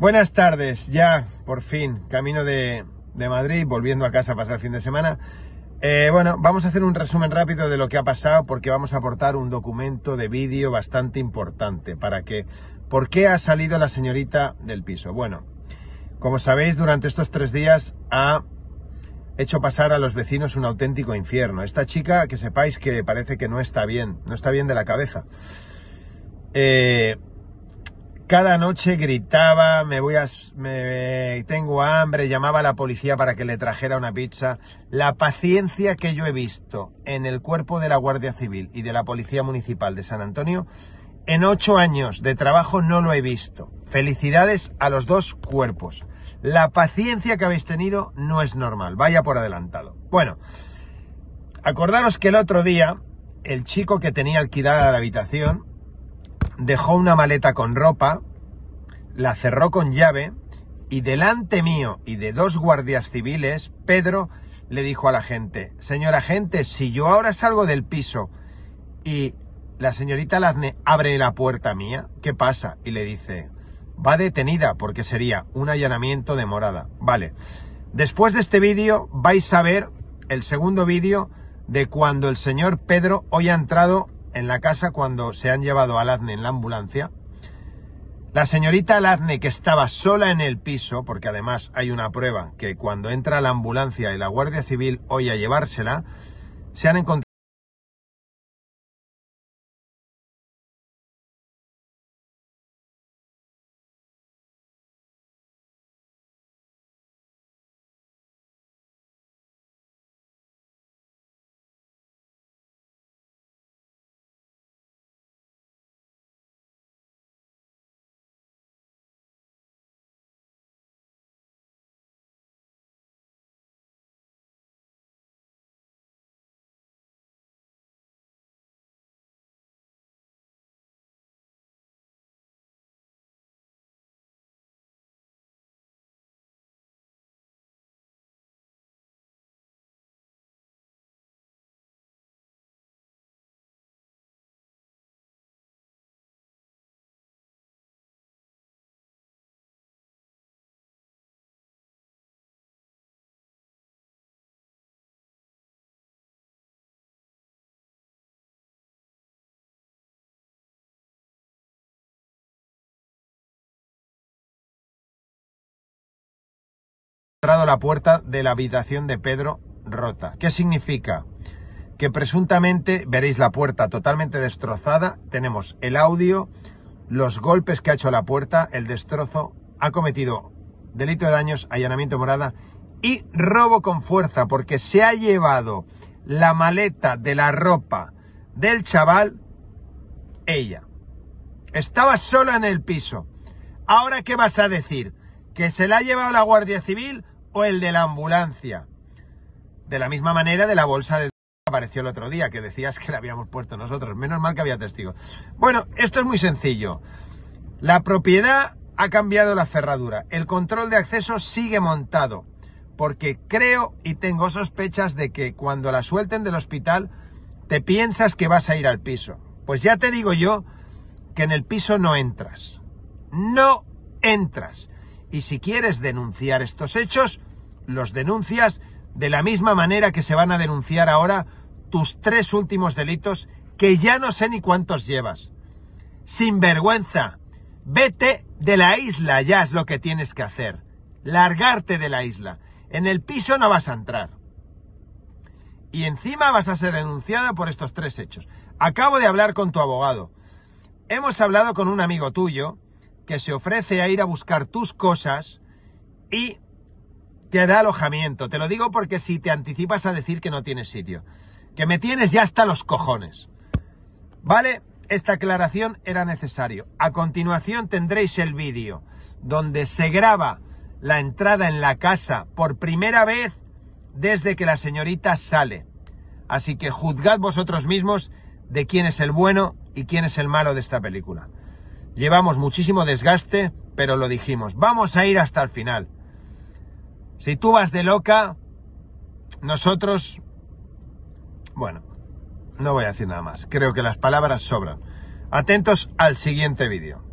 Buenas tardes, ya por fin, camino de, de, Madrid, volviendo a casa a pasar el fin de semana. Eh, bueno, vamos a hacer un resumen rápido de lo que ha pasado porque vamos a aportar un documento de vídeo bastante importante para que... ¿Por qué ha salido la señorita del piso? Bueno, como sabéis, durante estos tres días ha hecho pasar a los vecinos un auténtico infierno. Esta chica, que sepáis que parece que no está bien, no está bien de la cabeza. Eh, cada noche gritaba, me voy a, me, tengo hambre, llamaba a la policía para que le trajera una pizza. La paciencia que yo he visto en el cuerpo de la Guardia Civil y de la Policía Municipal de San Antonio, en ocho años de trabajo no lo he visto. Felicidades a los dos cuerpos. La paciencia que habéis tenido no es normal, vaya por adelantado. Bueno, acordaros que el otro día, el chico que tenía alquilada la habitación, dejó una maleta con ropa, la cerró con llave y delante mío y de dos guardias civiles, Pedro le dijo a la gente, señora gente, si yo ahora salgo del piso y la señorita Lazne abre la puerta mía, ¿qué pasa? Y le dice, va detenida porque sería un allanamiento de morada. Vale, después de este vídeo vais a ver el segundo vídeo de cuando el señor Pedro hoy ha entrado en la casa cuando se han llevado a Lazne en la ambulancia. La señorita Lazne, que estaba sola en el piso, porque además hay una prueba que cuando entra la ambulancia y la Guardia Civil hoy a llevársela, se han encontrado la puerta de la habitación de Pedro rota. ¿Qué significa? Que presuntamente veréis la puerta totalmente destrozada. Tenemos el audio, los golpes que ha hecho la puerta, el destrozo. Ha cometido delito de daños, allanamiento morada y robo con fuerza porque se ha llevado la maleta de la ropa del chaval ella. Estaba sola en el piso. Ahora, ¿qué vas a decir? ¿Que se la ha llevado la Guardia Civil el de la ambulancia. De la misma manera de la bolsa de apareció el otro día, que decías que la habíamos puesto nosotros. Menos mal que había testigo Bueno, esto es muy sencillo. La propiedad ha cambiado la cerradura. El control de acceso sigue montado. Porque creo y tengo sospechas de que cuando la suelten del hospital, te piensas que vas a ir al piso. Pues ya te digo yo que en el piso no entras. No entras. Y si quieres denunciar estos hechos, los denuncias de la misma manera que se van a denunciar ahora tus tres últimos delitos, que ya no sé ni cuántos llevas. Sin vergüenza, vete de la isla, ya es lo que tienes que hacer. Largarte de la isla. En el piso no vas a entrar. Y encima vas a ser denunciada por estos tres hechos. Acabo de hablar con tu abogado. Hemos hablado con un amigo tuyo que se ofrece a ir a buscar tus cosas y te da alojamiento. Te lo digo porque si te anticipas a decir que no tienes sitio. Que me tienes ya hasta los cojones. ¿Vale? Esta aclaración era necesario. A continuación tendréis el vídeo donde se graba la entrada en la casa por primera vez desde que la señorita sale. Así que juzgad vosotros mismos de quién es el bueno y quién es el malo de esta película. Llevamos muchísimo desgaste, pero lo dijimos, vamos a ir hasta el final. Si tú vas de loca, nosotros... Bueno, no voy a decir nada más. Creo que las palabras sobran. Atentos al siguiente vídeo.